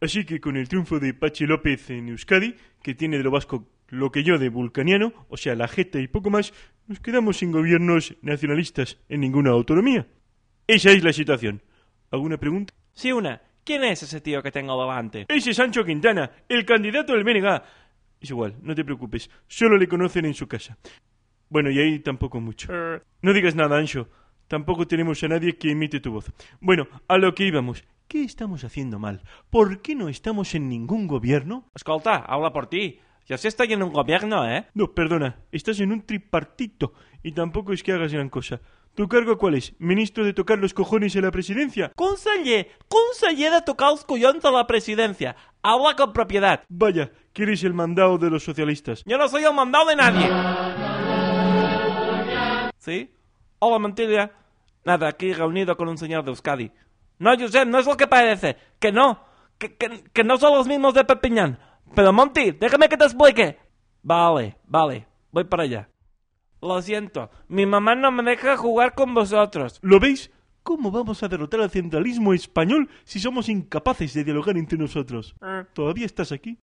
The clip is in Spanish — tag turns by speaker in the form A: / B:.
A: Así que con el triunfo de Pache López en Euskadi, que tiene de lo vasco lo que yo de vulcaniano, o sea, la jeta y poco más, nos quedamos sin gobiernos nacionalistas en ninguna autonomía. Esa es la situación. ¿Alguna pregunta? Sí, una. ¿Quién es ese tío que tengo delante? Ese es Sancho Quintana, el candidato del BNG. Es igual, no te preocupes, solo le conocen en su casa. Bueno, y ahí tampoco mucho. Er. No digas nada, Ancho. Tampoco tenemos a nadie que imite tu voz. Bueno, a lo que íbamos. ¿Qué estamos haciendo mal? ¿Por qué no estamos en ningún gobierno? Escolta, habla por ti. Ya sí estoy en un gobierno, ¿eh? No, perdona, estás en un tripartito y tampoco es que hagas gran cosa. ¿Tu cargo cuál es? ¿Ministro de tocar los cojones a la presidencia? Conseller, conseller de tocar los cojones a la presidencia. Habla con propiedad. Vaya, ¿quieres el mandado de los socialistas. Yo no soy el mandado de
B: nadie.
A: ¿Sí? Hola, Mantilla.
B: Nada, aquí reunido con un señor de Euskadi. No, Josep, no es lo que parece. Que no. Que, no son los mismos de Pepiñán. Pero Monty, déjame que te explique. Vale, vale. Voy para allá. Lo siento, mi mamá no me deja jugar con vosotros.
A: ¿Lo veis? ¿Cómo vamos a derrotar al centralismo español si somos incapaces de dialogar entre nosotros? Mm. ¿Todavía estás aquí?